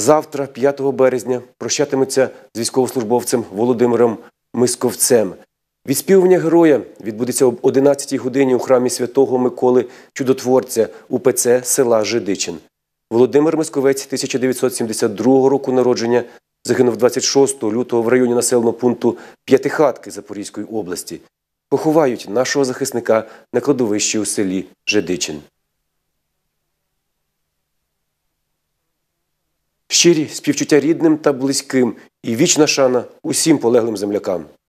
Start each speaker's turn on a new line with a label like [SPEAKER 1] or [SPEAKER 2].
[SPEAKER 1] завтра, 5 березня, прощатиметься з військовослужбовцем Володимиром Мисковцем. Відспівування героя відбудеться об 11-й годині у храмі святого Миколи Чудотворця УПЦ села Жидичин. Володимир Мисковець 1972 року народження. Загинув 26 лютого в районі населеного пункту П'ятихатки Запорізької області. Поховають нашого захисника на кладовищі у селі Жедичин. щирі співчуття рідним та близьким і вічна шана усім полеглим землякам.